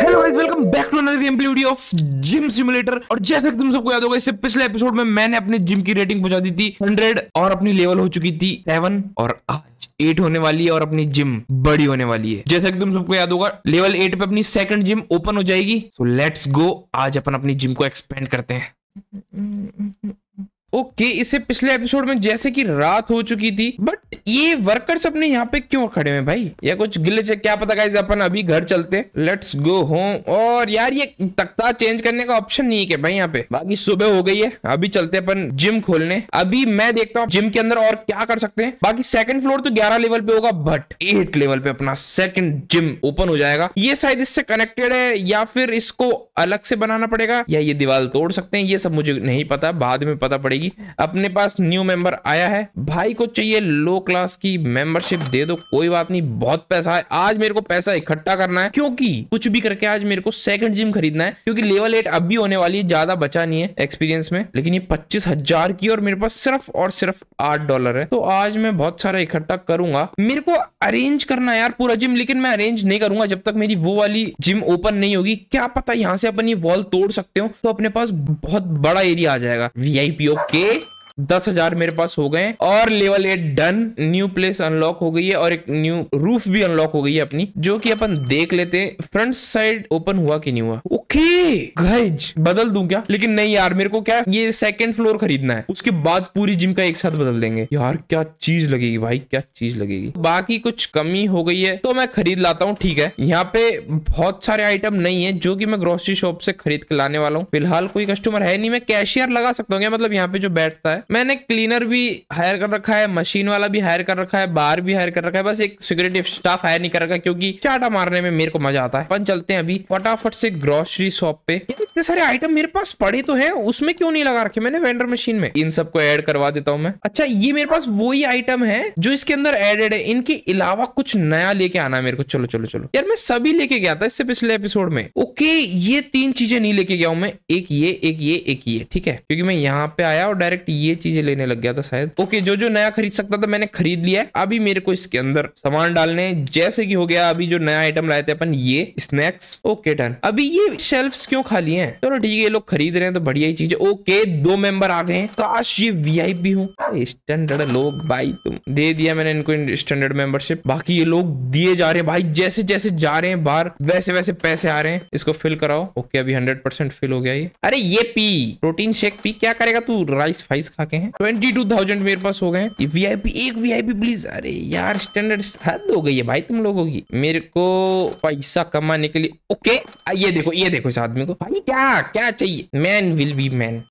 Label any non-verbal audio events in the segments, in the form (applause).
Hello guys welcome back to another game video of gym simulator और जैसा कि तुम सबको याद होगा इससे पिछले एपिसोड में मैंने अपने जिम की रेटिंग पहुंचा दी थी 100 और अपनी लेवल हो चुकी थी 7 और आज एट होने वाली है और अपनी जिम बड़ी होने वाली है जैसा कि तुम सबको याद होगा लेवल एट पे अपनी सेकंड जिम ओपन हो जाएगी सो लेट्स गो आज अपन अपनी जिम को एक्सपेंड करते हैं ओके okay, पिछले एपिसोड में जैसे कि रात हो चुकी थी बट ये वर्कर्स अपने यहाँ पे क्यों खड़े हैं भाई या कुछ गिले चेक क्या पता गाइस अपन अभी घर चलते हैं लेट्स गो होम और यार ये तख्ता चेंज करने का ऑप्शन नहीं है भाई यहाँ पे बाकी सुबह हो गई है अभी चलते अपन जिम खोलने अभी मैं देखता हूँ जिम के अंदर और क्या कर सकते हैं बाकी सेकंड फ्लोर तो ग्यारह लेवल पे होगा बट एट लेवल पे अपना सेकंड जिम ओपन हो जाएगा ये शायद इससे कनेक्टेड है या फिर इसको अलग से बनाना पड़ेगा या ये दीवार तोड़ सकते हैं ये सब मुझे नहीं पता बाद में पता पड़ेगा पड़ेगी अपने पास न्यू मेंबर आया है भाई को चाहिए लो क्लास की मेंबरशिप दे दो कोई बात नहीं बहुत पैसा है आज मेरे को पैसा इकट्ठा करना है क्योंकि कुछ भी करके आज मेरे को सेकंड जिम खरीदना है क्योंकि लेवल एट अब भी होने वाली है ज्यादा बचा नहीं है एक्सपीरियंस में लेकिन ये पच्चीस हजार की और मेरे पास सिर्फ और सिर्फ आठ डॉलर है तो आज मैं बहुत सारा इकट्ठा करूंगा मेरे को अरेंज करना यार पूरा जिम लेकिन मैं अरेंज नहीं करूंगा जब तक मेरी वो वाली जिम ओपन नहीं होगी क्या पता यहाँ से अपन ये वॉल तोड़ सकते हो तो अपने पास बहुत बड़ा एरिया आ जाएगा वीआईपी ऑफ quê? दस हजार मेरे पास हो गए और level eight done new place unlock हो गई है और एक न्यू रूफ भी अनलॉक हो गई है अपनी जो कि अपन देख लेते हैं फ्रंट साइड ओपन हुआ कि नहीं हुआ ओके गज बदल दूं क्या लेकिन नहीं यार मेरे को क्या ये सेकंड फ्लोर खरीदना है उसके बाद पूरी जिम का एक साथ बदल देंगे यार क्या चीज लगेगी भाई क्या चीज लगेगी बाकी कुछ कमी हो गई है तो मैं खरीद लाता हूँ ठीक है यहाँ पे बहुत सारे आइटम नहीं है जो की मैं ग्रोसरी शॉप से खरीद के लाने वाला हूँ फिलहाल कोई कस्टमर है नहीं मैं कैशियर लगा सकता हूँ मतलब यहाँ पे जो बैठता है मैंने क्लीनर भी हायर कर रखा है मशीन वाला भी हायर कर रखा है बार भी हायर कर रखा है बस एक सिक्योरिटी स्टाफ हायर नहीं कर रखा क्योंकि चाटा मारने में मेरे को मजा आता है अपन चलते हैं अभी फटाफट से ग्रोसरी शॉप पे इतने सारे आइटम मेरे पास पड़े तो है उसमें क्यों नहीं लगा रखे मैंने वेंडर मशीन में इन सबको एड करवा देता हूँ मैं अच्छा ये मेरे पास वही आइटम है जो इसके अंदर एडेड है इनके अलावा कुछ नया लेके आना है मेरे को चलो चलो चलो यार मैं सभी लेके गया था इससे पिछले एपिसोड में ओके ये तीन चीजें नहीं लेके गया हूं मैं एक ये एक ये एक ये ठीक है क्योंकि मैं यहाँ पे आया और डायरेक्ट ये चीजें लेने लग गया था शायद ओके जो जो नया खरीद सकता था मैंने खरीद लिया है अभी मेरे को इसके अंदर सामान डालने जैसे कि हो गया अभी जो नया आइटम लाए थे अपन ये स्नैक्स ओके डन अभी ये शेल्फ क्यों खाली है चलो ठीक है लोग खरीद रहे हैं तो बढ़िया ही चीज है ओके दो मेंबर आ गए काश ये वी वीआईपी हूँ स्टैंडर्ड लोग भाई तुम दे दिया मैंने इनको स्टैंडर्ड मेंबरशिप बाकी ये लोग दिए जा रहे हैं भाई जैसे जैसे जा रहे हैं बाहर वैसे वैसे पैसे आ रहे हैं इसको फिल कराओ ओके अभी हंड्रेड परसेंट फिल हो गया ये अरे ये पी प्रोटीन शेक पी क्या करेगा तू राइस फाइस खा थके हैं ट्वेंटी टू थाउजेंड मेरे पास हो गए वी आई पी एक वी आई पी प्लीज अरे यार स्टैंडर्ड हद हो गई है भाई तुम लोगों की मेरे को पैसा कमाने के लिए ओके ये देखो ये देखो इस आदमी को भाई क्या क्या चाहिए मैन विल बी मैन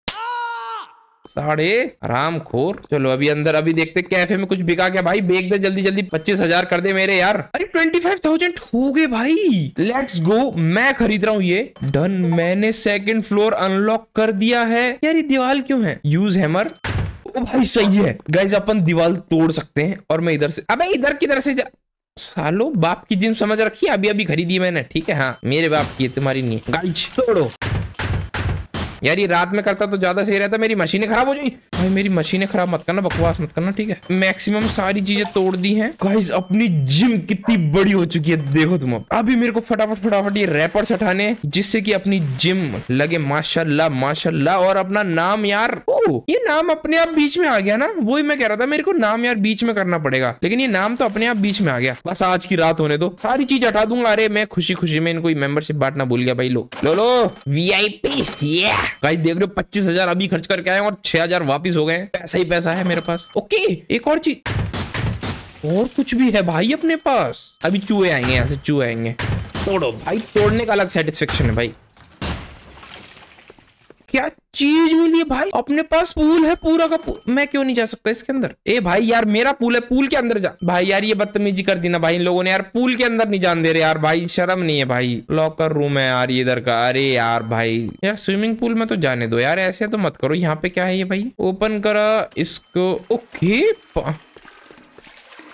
साढ़े आराम खोर चलो अभी अंदर अभी देखते कैफे में कुछ बिका क्या भाई बेच दे जल्दी जल्दी पच्चीस हजार कर दे मेरे यार अरे ट्वेंटी फाइव थाउजेंड हो गए भाई लेट्स गो मैं खरीद रहा हूँ ये डन मैंने सेकंड फ्लोर अनलॉक कर दिया है यार ये दीवार क्यों है यूज हैमर ओ भाई सही है गाइज अपन दीवार तोड़ सकते हैं और मैं इधर से अब इधर किधर से जा सालो बाप की जिम समझ रखी अभी अभी खरीदी मैंने ठीक है हाँ मेरे बाप की तुम्हारी नहीं गाइज तोड़ो यार ये रात में करता तो ज्यादा सही रहता मेरी मशीनें खराब हो जाएगी भाई मेरी मशीनें खराब मत करना बकवास मत करना ठीक है मैक्सिमम सारी चीजें तोड़ दी है गाइस अपनी जिम कितनी बड़ी हो चुकी है देखो तुम अभी मेरे को फटाफट फटाफट ये रैपर्स हटाने जिससे की अपनी जिम लगे माशाल्लाह माशाल्लाह और अपना नाम यार ओ ये नाम अपने आप बीच में आ गया ना वही मैं कह रहा था मेरे को नाम यार बीच में करना पड़ेगा लेकिन ये नाम तो अपने आप बीच में आ गया बस आज की रात होने दो सारी चीज हटा दूंगा अरे मैं खुशी खुशी में इनको मेंबरशिप बांटना भूल गया भाई लो लो लो वीआईपी yeah! गाइस देख रहे हो पच्चीस हजार अभी खर्च करके आए और छह हजार वापिस हो गए पैसा ही पैसा है मेरे पास ओके एक और चीज और कुछ भी है भाई अपने पास अभी चूहे आएंगे यहाँ से चूहे आएंगे तोड़ो भाई तोड़ने का अलग सेटिस्फेक्शन है भाई क्या चीज मिली है भाई अपने पास पूल है पूरा का पूल मैं क्यों नहीं जा सकता इसके अंदर ए भाई यार मेरा पूल है पूल के अंदर जा भाई यार ये बदतमीजी कर दी ना भाई इन लोगों ने यार पूल के अंदर नहीं जान दे रहे यार भाई शर्म नहीं है भाई लॉकर रूम है यार इधर का अरे यार भाई यार स्विमिंग पूल में तो जाने दो यार ऐसे तो मत करो यहाँ पे क्या है ये भाई ओपन करा इसको ओके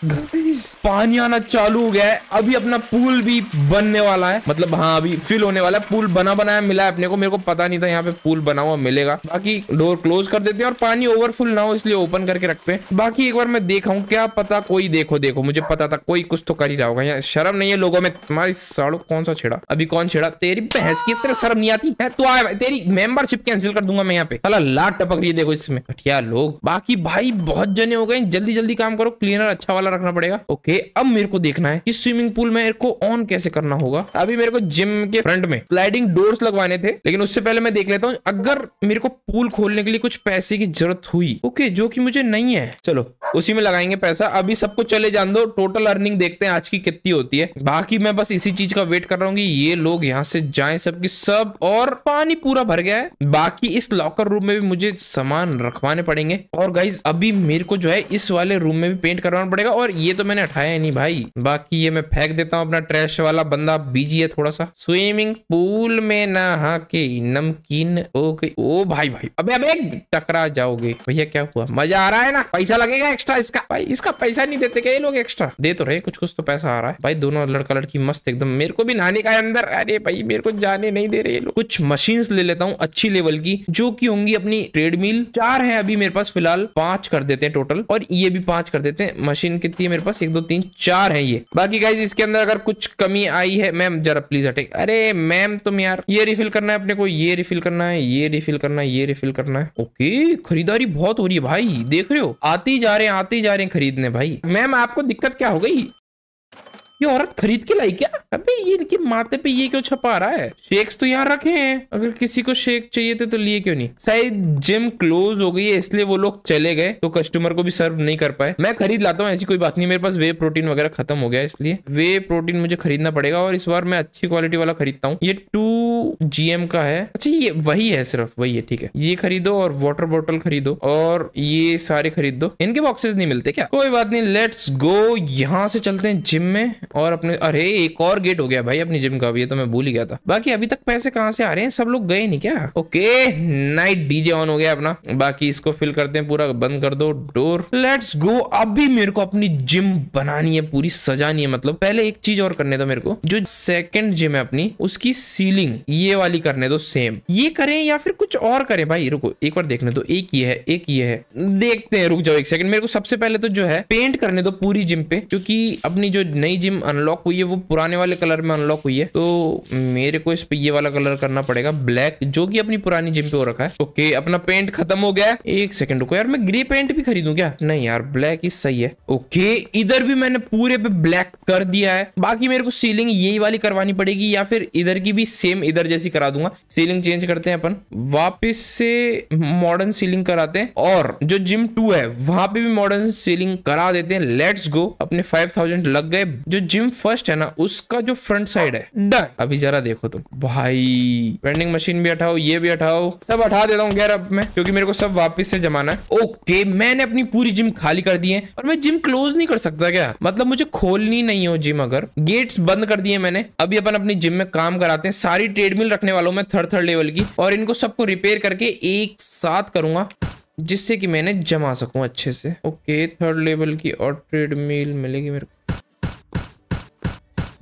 पानी आना चालू हो गया है अभी अपना पुल भी बनने वाला है मतलब हाँ अभी फिल होने वाला है पूल बना बनाया मिला है अपने को मेरे को पता नहीं था यहाँ पे पूल बना हुआ मिलेगा बाकी डोर क्लोज कर देते हैं और पानी ओवरफुल ना हो इसलिए ओपन करके रखते हैं बाकी एक बार मैं देखा हूँ क्या पता कोई देखो देखो मुझे पता था कोई कुछ तो कर ही रहा होगा यहाँ शर्म नहीं है लोगों में तुम्हारी साड़ो कौन सा छेड़ा अभी कौन छेड़ा तेरी बहस की इतना शर्म नहीं आती है तो आया तेरी मेंबरशिप कैंसिल कर दूंगा मैं यहाँ पे अला लाट टपक रही है देखो इसमें घटिया लोग बाकी भाई बहुत जने हो गए जल्दी जल्दी काम करो क्लीनर अच्छा वाला खुला रखना पड़ेगा ओके अब मेरे को देखना है कि स्विमिंग पूल में को ऑन कैसे करना होगा अभी मेरे को जिम के फ्रंट में स्लाइडिंग डोर्स लगवाने थे लेकिन उससे पहले मैं देख लेता हूँ अगर मेरे को पूल खोलने के लिए कुछ पैसे की जरूरत हुई ओके जो की मुझे नहीं है चलो उसी में लगाएंगे पैसा अभी सबको चले जान दो टोटल अर्निंग देखते हैं आज की कितनी होती है बाकी मैं बस इसी चीज का वेट कर रहा हूँ की ये लोग यहाँ से जाए सबकी सब और पानी पूरा भर गया है बाकी इस लॉकर रूम में भी मुझे सामान रखवाने पड़ेंगे और गाइज अभी मेरे को जो है इस वाले रूम में भी पेंट करवाना पड़ेगा और ये तो मैंने उठाया नहीं भाई बाकी ये मैं फेंक देता हूँ अपना ट्रैश वाला बंदा बीजी है थोड़ा सा स्विमिंग पूल में नहा के नमकीन ओके ओ भाई भाई अबे अबे टकरा जाओगे भैया क्या हुआ मजा आ रहा है ना पैसा लगेगा एक्स्ट्रा इसका भाई इसका पैसा नहीं देते क्या ये लोग एक्स्ट्रा दे तो रहे कुछ कुछ तो पैसा आ रहा है भाई दोनों लड़का लड़की मस्त एकदम मेरे को भी नहाने का अंदर अरे भाई मेरे को जाने नहीं दे रहे लोग कुछ मशीन ले लेता हूँ अच्छी लेवल की जो की होंगी अपनी ट्रेडमिल चार है अभी मेरे पास फिलहाल पांच कर देते हैं टोटल और ये भी पांच कर देते हैं मशीन के कितनी है मेरे पास एक दो तीन चार है ये बाकी गाइज इसके अंदर अगर कुछ कमी आई है मैम जरा प्लीज हटे अरे मैम तुम यार ये रिफिल करना है अपने को ये रिफिल करना है ये रिफिल करना है ये रिफिल करना है ओके खरीदारी बहुत हो रही है भाई देख रहे हो आती जा रहे हैं आती जा रहे हैं खरीदने भाई मैम आपको दिक्कत क्या हो गई ये औरत खरीद के लाई क्या अबे ये इनके माथे पे ये क्यों छपा रहा है शेक्स तो यहाँ रखे हैं अगर किसी को शेक चाहिए थे तो लिए क्यों नहीं शायद जिम क्लोज हो गई है इसलिए वो लोग चले गए तो कस्टमर को भी सर्व नहीं कर पाए मैं खरीद लाता हूँ ऐसी कोई बात नहीं मेरे पास वे प्रोटीन वगैरह खत्म हो गया इसलिए वे प्रोटीन मुझे खरीदना पड़ेगा और इस बार मैं अच्छी क्वालिटी वाला खरीदता हूँ ये टू जी का है अच्छा ये वही है सिर्फ वही है ठीक है ये खरीदो और वाटर बॉटल खरीदो और ये सारे खरीद दो इनके बॉक्सेस नहीं मिलते क्या कोई बात नहीं लेट्स गो यहाँ से चलते हैं जिम में और अपने अरे एक और गेट हो गया भाई अपनी जिम का भी तो मैं भूल ही गया था बाकी अभी तक पैसे कहाँ से आ रहे हैं सब लोग गए नहीं क्या ओके नाइट डीजे ऑन हो गया अपना बाकी इसको फिल करते हैं पूरा बंद कर दो डोर लेट्स गो अभी मेरे को अपनी जिम बनानी है पूरी सजानी है मतलब पहले एक चीज और करने दो मेरे को जो सेकेंड जिम है अपनी उसकी सीलिंग ये वाली करने दो सेम ये करें या फिर कुछ और करें भाई रुको एक बार देखने दो एक ये है एक ये है देखते हैं रुक जाओ एक सेकंड मेरे को सबसे पहले तो जो है पेंट करने दो पूरी जिम पे क्योंकि अपनी जो नई जिम अनलॉक हुई है वो पुराने वाले कलर में अनलॉक हुई है तो मेरे को इस पे ये वाला कलर करना पड़ेगा ब्लैक जो कि अपनी पुरानी जिम पे हो रखा है ओके okay, अपना पेंट खत्म हो गया एक सेकंड रुको यार मैं ग्रे पेंट भी खरीदू क्या नहीं यार ब्लैक ही सही है ओके इधर भी मैंने पूरे पे ब्लैक कर दिया है बाकी मेरे को सीलिंग यही वाली करवानी पड़ेगी या फिर इधर की भी सेम इधर जैसी करा दूंगा सीलिंग चेंज करते हैं अपन वापिस से मॉडर्न सीलिंग कराते हैं और जो जिम टू है वहां पे भी मॉडर्न सीलिंग करा देते हैं लेट्स गो अपने 5000 लग गए जो जिम फर्स्ट है ना उसका जो फ्रंट साइड है डन अभी जरा देखो तुम भाई वेंडिंग मशीन भी हटाओ ये भी हटाओ सब हटा देता हूँ गैर अब मैं क्योंकि मेरे को सब वापस से जमाना है ओके मैंने अपनी पूरी जिम खाली कर दी है और मैं जिम क्लोज नहीं कर सकता क्या मतलब मुझे खोलनी नहीं हो जिम अगर गेट्स बंद कर दिए मैंने अभी अपन अपनी जिम में काम कराते हैं सारी ट्रेडमिल रखने वालों में थर्ड थर्ड लेवल की और इनको सबको रिपेयर करके एक साथ करूंगा जिससे कि मैंने जमा सकूं अच्छे से ओके थर्ड लेवल की और ट्रेडमिल मिलेगी मेरे को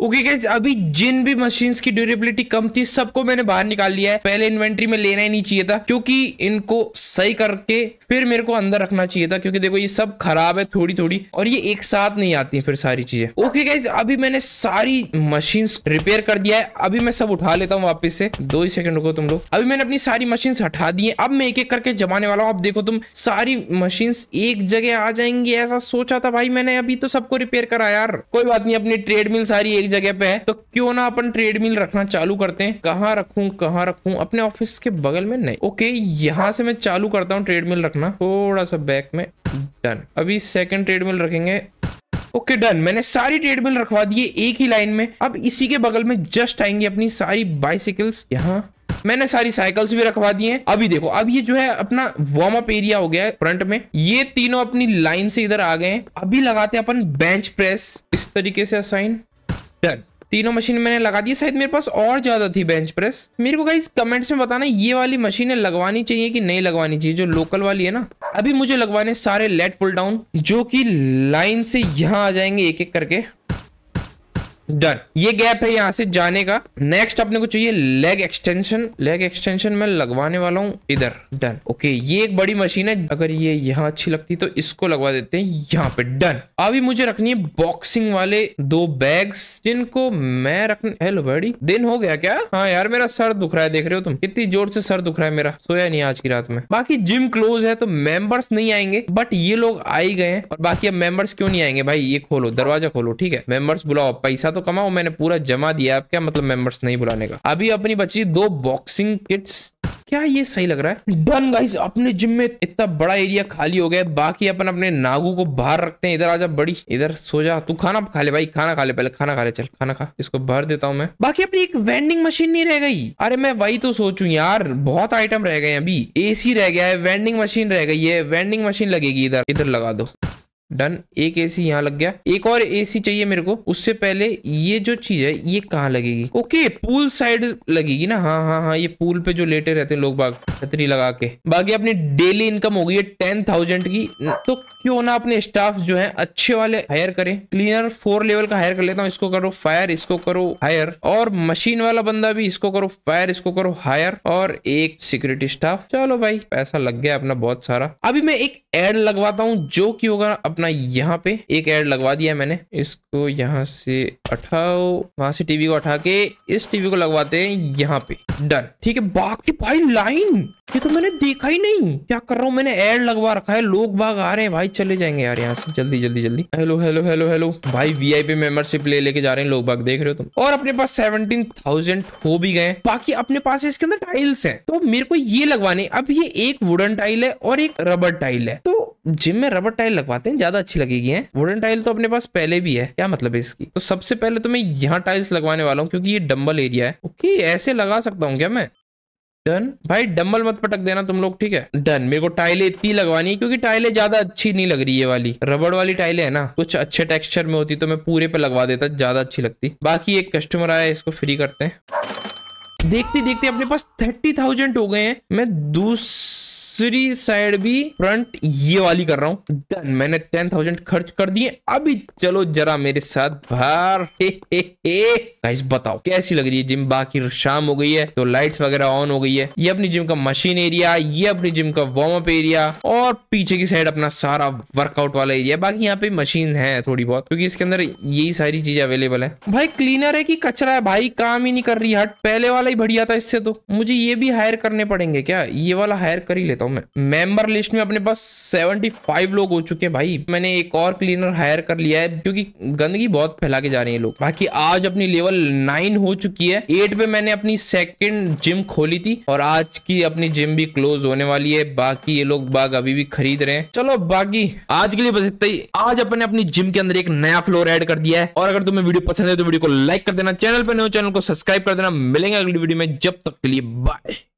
ओके okay, अभी जिन भी मशीन की ड्यूरेबिलिटी कम थी सबको मैंने बाहर निकाल लिया है पहले इन्वेंट्री में लेना ही नहीं चाहिए था क्योंकि इनको सही करके फिर मेरे को अंदर रखना चाहिए था क्योंकि देखो ये सब खराब है थोड़ी थोड़ी और ये एक साथ नहीं आती है फिर सारी चीजें ओके गाइज अभी मैंने सारी मशीन रिपेयर कर दिया है अभी मैं सब उठा लेता हूँ वापिस से दो ही सेकंड रुको तुम लोग अभी मैंने अपनी सारी मशीन हटा दी है अब मैं एक एक करके जमाने वाला हूँ अब देखो तुम सारी मशीन एक जगह आ जाएंगी ऐसा सोचा था भाई मैंने अभी तो सबको रिपेयर करा यार कोई बात नहीं अपनी ट्रेडमिल सारी एक जगह पे है तो क्यों ना अपन ट्रेडमिल रखना चालू करते हैं कहाँ रखू कहाँ रखू अपने ऑफिस के बगल में नहीं ओके यहाँ से मैं चालू चालू करता हूँ ट्रेडमिल रखना थोड़ा सा बैक में डन अभी सेकंड ट्रेडमिल रखेंगे ओके okay, डन मैंने सारी ट्रेडमिल रखवा दिए एक ही लाइन में अब इसी के बगल में जस्ट आएंगे अपनी सारी बाइसिकल्स यहाँ मैंने सारी साइकिल्स भी रखवा दी हैं अभी देखो अब ये जो है अपना वार्म अप एरिया हो गया है फ्रंट में ये तीनों अपनी लाइन से इधर आ गए हैं अभी लगाते हैं अपन बेंच प्रेस इस तरीके से असाइन डन तीनों मशीन मैंने लगा दी शायद मेरे पास और ज़्यादा थी बेंच प्रेस मेरे को गाइज कमेंट्स में बताना ये वाली मशीनें लगवानी चाहिए कि नहीं लगवानी चाहिए जो लोकल वाली है ना अभी मुझे लगवाने सारे लेट पुल डाउन जो कि लाइन से यहाँ आ जाएंगे एक एक करके डन ये गैप है यहाँ से जाने का नेक्स्ट अपने को चाहिए लेग एक्सटेंशन लेग एक्सटेंशन मैं लगवाने वाला हूँ इधर डन ओके ये एक बड़ी मशीन है अगर ये यहाँ अच्छी लगती तो इसको लगवा देते हैं यहाँ पे डन अभी मुझे रखनी है बॉक्सिंग वाले दो बैग्स जिनको मैं रखने हेलो बड़ी दिन हो गया क्या हाँ यार मेरा सर दुख रहा है देख रहे हो तुम कितनी जोर से सर दुख रहा है मेरा सोया नहीं आज की रात में बाकी जिम क्लोज है तो मेंबर्स नहीं आएंगे बट ये लोग आई गए हैं और बाकी अब मेंबर्स क्यों नहीं आएंगे भाई ये खोलो दरवाजा खोलो ठीक है मेंबर्स बुलाओ पैसा तो तो कमाओ मैंने पूरा जमा दिया आप क्या मतलब मेंबर्स नहीं बुलाने का अभी अपनी बची दो बॉक्सिंग किट्स क्या ये सही लग रहा है डन गाइस अपने जिम में इतना बड़ा एरिया खाली हो गया बाकी अपन अपने नागू को बाहर रखते हैं इधर आजा बड़ी इधर सो जा तू खाना खा ले भाई खाना खा ले पहले खाना खा ले चल खाना खा इसको भर देता हूँ मैं बाकी अपनी एक वेंडिंग मशीन नहीं रह गई अरे मैं वही तो सोचू यार बहुत आइटम रह गए अभी एसी रह गया है वेंडिंग मशीन रह गई है वेंडिंग मशीन लगेगी इधर इधर लगा दो डन एक एसी यहाँ लग गया एक और एसी चाहिए मेरे को उससे पहले ये जो चीज है ये कहाँ लगेगी ओके पूल साइड लगेगी ना हाँ हाँ हाँ ये पूल पे जो लेटे रहते हैं लोग बाग छतरी लगा के बाकी अपनी डेली इनकम हो गई है टेन थाउजेंड की तो क्यों ना अपने स्टाफ जो है अच्छे वाले हायर करें क्लीनर फोर लेवल का हायर कर लेता हूँ इसको करो फायर इसको करो हायर और मशीन वाला बंदा भी इसको करो फायर इसको करो हायर और एक सिक्योरिटी स्टाफ चलो भाई पैसा लग गया अपना बहुत सारा अभी मैं एक एड लगवाता हूँ जो की होगा अपना यहाँ पे एक एड लगवा दिया मैंने इसको यहाँ से उठाओ वहां से टीवी को उठा के इस टीवी को लगवाते हैं यहाँ पे डन ठीक है बाकी भाई लाइन ये तो मैंने देखा ही नहीं क्या कर रहा हूँ मैंने एड लगवा रखा है लोग बाग आ रहे हैं भाई चले जाएंगे यार यहाँ से जल्दी जल्दी जल्दी हेलो हेलो हेलो हेलो भाई वीआईपी मेंबरशिप ले लेके जा रहे हैं लोग बाग देख रहे हो तुम और अपने पास सेवनटीन थाउजेंड हो भी गए बाकी अपने पास इसके अंदर टाइल्स है तो मेरे को ये लगवाने अब ये एक वुडन टाइल है और एक रबर टाइल है तो जिम में रबर टाइल लगवाते हैं ज्यादा अच्छी लगेगी है वुडन टाइल तो अपने पास पहले भी है क्या मतलब है इसकी तो सबसे पहले तो मैं यहाँ टाइल्स लगवाने वाला हूँ क्योंकि ये डम्बल एरिया है ओके ऐसे लगा सकता हूँ क्या मैं डन भाई डम्बल मत पटक देना तुम लोग ठीक है डन मेरे को टाइलें इतनी लगवानी है क्योंकि टाइले ज्यादा अच्छी नहीं लग रही है वाली रबड़ वाली टाइले है ना कुछ अच्छे टेक्सचर में होती तो मैं पूरे पे लगवा देता ज्यादा अच्छी लगती बाकी एक कस्टमर आया इसको फ्री करते हैं देखते देखते अपने पास थर्टी थाउजेंड हो गए हैं मैं दूसरे दूसरी साइड भी फ्रंट ये वाली कर रहा हूँ डन मैंने टेन थाउजेंड खर्च कर दिए अभी चलो जरा मेरे साथ बाहर गाइस (laughs) बताओ कैसी लग रही है जिम बाकी शाम हो गई है तो लाइट्स वगैरह ऑन हो गई है ये अपनी जिम का मशीन एरिया ये अपनी जिम का वार्म अप एरिया और पीछे की साइड अपना सारा वर्कआउट वाला एरिया बाकी यहाँ पे मशीन है थोड़ी बहुत क्योंकि इसके अंदर यही सारी चीजें अवेलेबल है भाई क्लीनर है की कचरा है भाई काम ही नहीं कर रही हट पहले वाला ही बढ़िया था इससे तो मुझे ये भी हायर करने पड़ेंगे क्या ये वाला हायर कर ही लेता हूँ हूँ मैं मेंबर लिस्ट में अपने पास 75 लोग हो चुके हैं भाई मैंने एक और क्लीनर हायर कर लिया है क्योंकि गंदगी बहुत फैला के जा रही है लोग बाकी आज अपनी लेवल नाइन हो चुकी है एट पे मैंने अपनी सेकेंड जिम खोली थी और आज की अपनी जिम भी क्लोज होने वाली है बाकी ये लोग बाघ अभी भी खरीद रहे हैं चलो बाकी आज के लिए बस इतना ही आज अपने अपनी जिम के अंदर एक नया फ्लोर एड कर दिया है और अगर तुम्हें वीडियो पसंद है तो वीडियो को लाइक कर देना चैनल पर नए चैनल को सब्सक्राइब कर देना मिलेंगे अगली वीडियो में जब तक के लिए बाय